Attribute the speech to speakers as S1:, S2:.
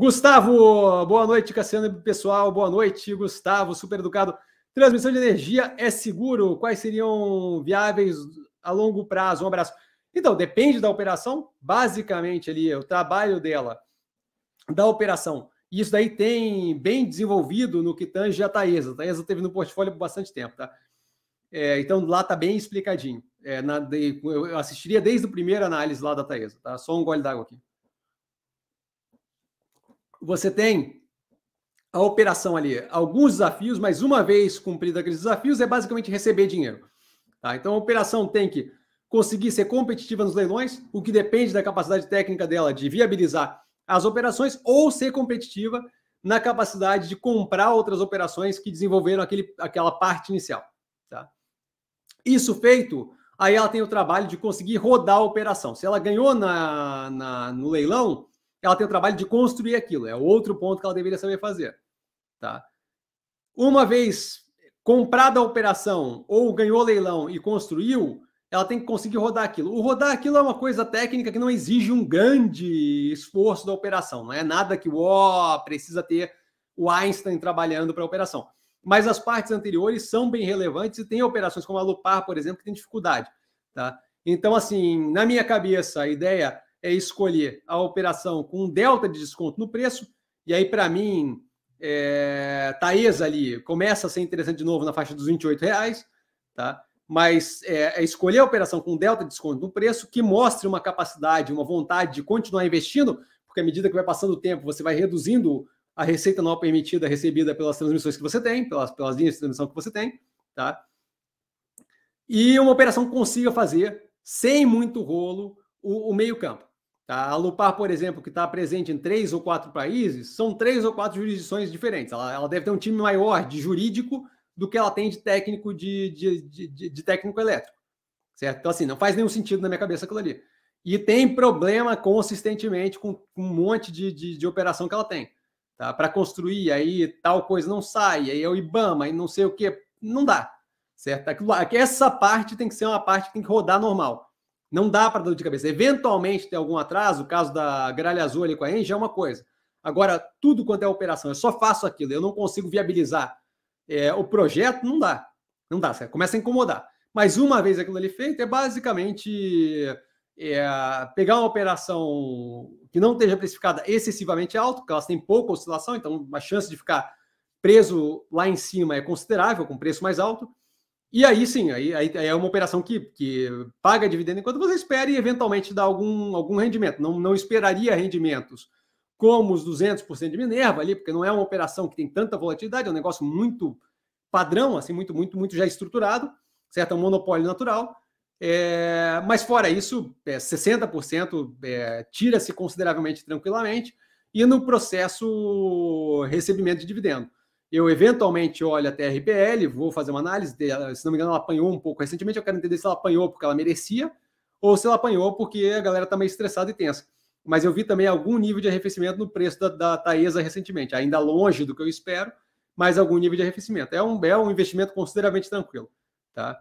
S1: Gustavo, boa noite, Cassiano pessoal, boa noite, Gustavo, super educado. Transmissão de energia é seguro? Quais seriam viáveis a longo prazo? Um abraço. Então, depende da operação, basicamente ali, o trabalho dela, da operação. E isso daí tem bem desenvolvido no que tange a Taesa. A Taesa teve no portfólio por bastante tempo, tá? É, então, lá tá bem explicadinho. É, na, eu assistiria desde a primeira análise lá da Taesa, tá? Só um gole d'água aqui você tem a operação ali, alguns desafios, mas uma vez cumprido aqueles desafios, é basicamente receber dinheiro. Tá? Então a operação tem que conseguir ser competitiva nos leilões, o que depende da capacidade técnica dela de viabilizar as operações, ou ser competitiva na capacidade de comprar outras operações que desenvolveram aquele, aquela parte inicial. Tá? Isso feito, aí ela tem o trabalho de conseguir rodar a operação. Se ela ganhou na, na no leilão, ela tem o trabalho de construir aquilo. É outro ponto que ela deveria saber fazer. Tá? Uma vez comprada a operação ou ganhou leilão e construiu, ela tem que conseguir rodar aquilo. O rodar aquilo é uma coisa técnica que não exige um grande esforço da operação. Não é nada que ó, oh, precisa ter o Einstein trabalhando para a operação. Mas as partes anteriores são bem relevantes e tem operações como a Lupar, por exemplo, que tem dificuldade. Tá? Então, assim, na minha cabeça, a ideia é escolher a operação com um delta de desconto no preço. E aí, para mim, é, Taesa ali começa a ser interessante de novo na faixa dos 28 reais, tá? Mas é, é escolher a operação com um delta de desconto no preço que mostre uma capacidade, uma vontade de continuar investindo, porque à medida que vai passando o tempo, você vai reduzindo a receita não permitida recebida pelas transmissões que você tem, pelas, pelas linhas de transmissão que você tem, tá? E uma operação que consiga fazer, sem muito rolo, o, o meio campo. A Lupar, por exemplo, que está presente em três ou quatro países, são três ou quatro jurisdições diferentes. Ela, ela, deve ter um time maior de jurídico do que ela tem de técnico de, de, de, de técnico elétrico. Certo? Então, assim, não faz nenhum sentido na minha cabeça aquilo ali. E tem problema consistentemente com, com um monte de, de, de operação que ela tem. Tá? Para construir, aí tal coisa não sai, aí é o IBAMA, aí não sei o que. Não dá. Certo? Aquilo, essa parte tem que ser uma parte que tem que rodar normal. Não dá para dor de cabeça. Eventualmente tem algum atraso, o caso da gralha azul ali com a Engie é uma coisa. Agora, tudo quanto é operação, eu só faço aquilo, eu não consigo viabilizar é, o projeto, não dá. Não dá, começa a incomodar. Mas uma vez aquilo ali feito, é basicamente é, pegar uma operação que não esteja precificada excessivamente alto, porque elas têm pouca oscilação, então a chance de ficar preso lá em cima é considerável, com preço mais alto, e aí sim, aí, aí, é uma operação que, que paga dividendo enquanto você espera e eventualmente dá algum, algum rendimento. Não, não esperaria rendimentos como os 200% de Minerva ali, porque não é uma operação que tem tanta volatilidade, é um negócio muito padrão, assim, muito, muito, muito já estruturado, certo? É um monopólio natural. É, mas fora isso, é, 60% é, tira-se consideravelmente tranquilamente e no processo recebimento de dividendo. Eu eventualmente olho até a RPL, vou fazer uma análise. Dela. Se não me engano, ela apanhou um pouco recentemente. Eu quero entender se ela apanhou porque ela merecia ou se ela apanhou porque a galera está meio estressada e tensa. Mas eu vi também algum nível de arrefecimento no preço da, da Taesa recentemente, ainda longe do que eu espero, mas algum nível de arrefecimento. É um, é um investimento consideravelmente tranquilo. Tá?